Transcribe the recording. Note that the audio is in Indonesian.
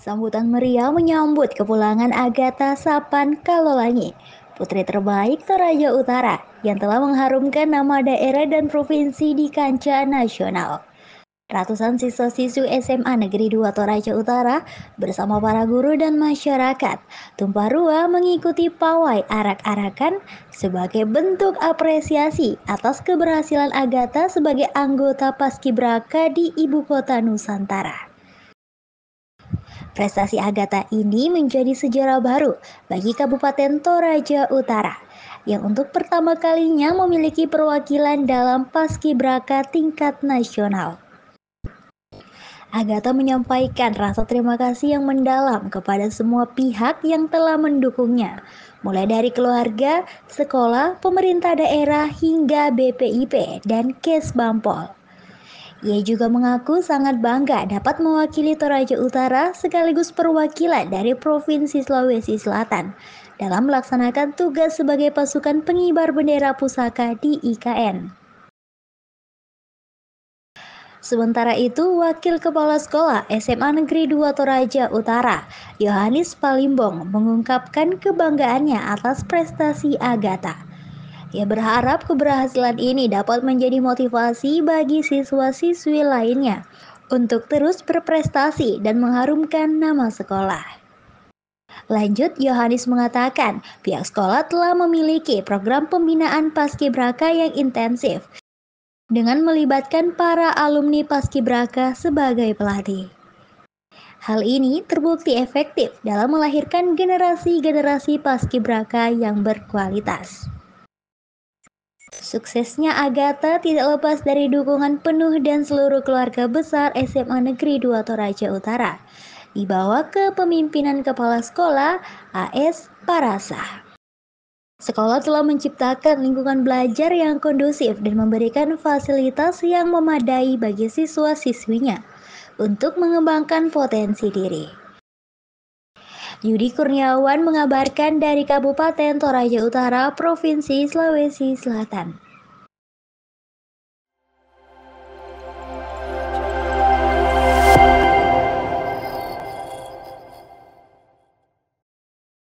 Sambutan meriah menyambut kepulangan Agatha Sapan Kalolangi, putri terbaik Toraja Utara yang telah mengharumkan nama daerah dan provinsi di kancah nasional. Ratusan siswa-siswi SMA Negeri 2 Toraja Utara bersama para guru dan masyarakat tumpah ruah mengikuti pawai arak-arakan sebagai bentuk apresiasi atas keberhasilan Agatha sebagai anggota Paskibraka di ibu kota Nusantara. Prestasi Agatha ini menjadi sejarah baru bagi Kabupaten Toraja Utara yang untuk pertama kalinya memiliki perwakilan dalam paskibraka tingkat nasional. Agatha menyampaikan rasa terima kasih yang mendalam kepada semua pihak yang telah mendukungnya, mulai dari keluarga, sekolah, pemerintah daerah hingga BPIP dan Kes Bampol. Ia juga mengaku sangat bangga dapat mewakili Toraja Utara sekaligus perwakilan dari Provinsi Sulawesi Selatan dalam melaksanakan tugas sebagai pasukan pengibar bendera pusaka di IKN. Sementara itu, Wakil Kepala Sekolah SMA Negeri 2 Toraja Utara, Yohanes Palimbong, mengungkapkan kebanggaannya atas prestasi Agatha. Ia berharap keberhasilan ini dapat menjadi motivasi bagi siswa-siswi lainnya untuk terus berprestasi dan mengharumkan nama sekolah. Lanjut, Yohanes mengatakan pihak sekolah telah memiliki program pembinaan paskibraka yang intensif dengan melibatkan para alumni paskibraka sebagai pelatih. Hal ini terbukti efektif dalam melahirkan generasi-generasi paskibraka yang berkualitas. Suksesnya Agatha tidak lepas dari dukungan penuh dan seluruh keluarga besar SMA Negeri 2 Toraja Utara. Dibawa ke pemimpinan kepala sekolah AS Parasa. Sekolah telah menciptakan lingkungan belajar yang kondusif dan memberikan fasilitas yang memadai bagi siswa-siswinya untuk mengembangkan potensi diri. Yudi Kurniawan mengabarkan dari Kabupaten Toraja Utara, Provinsi Sulawesi Selatan.